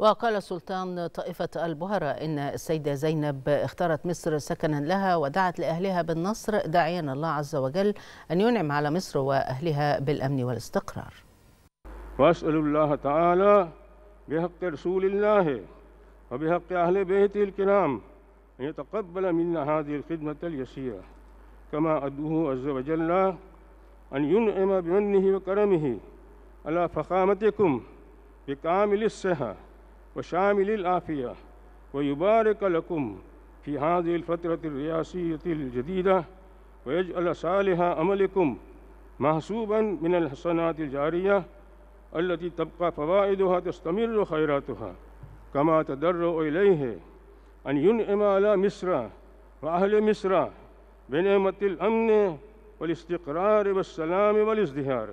وقال سلطان طائفة البهرة إن السيدة زينب اختارت مصر سكنا لها ودعت لأهلها بالنصر داعيا الله عز وجل أن ينعم على مصر وأهلها بالأمن والاستقرار وأسأل الله تعالى بحق رسول الله وبحق أهل بيته الكرام أن يتقبل منا هذه الخدمة اليسيرة كما أدعوه عز وجل أن ينعم بمنه وكرمه على فخامتكم بكامل الصحة وشامل العافية ويبارك لكم في هذه الفترة الرئاسية الجديدة ويجعل صالح عملكم محسوبا من الحسنات الجارية التي تبقى فوائدها تستمر خيراتها كما تدرع إليه أن ينعم على مصر وأهل مصر بنعمة الأمن والاستقرار والسلام والازدهار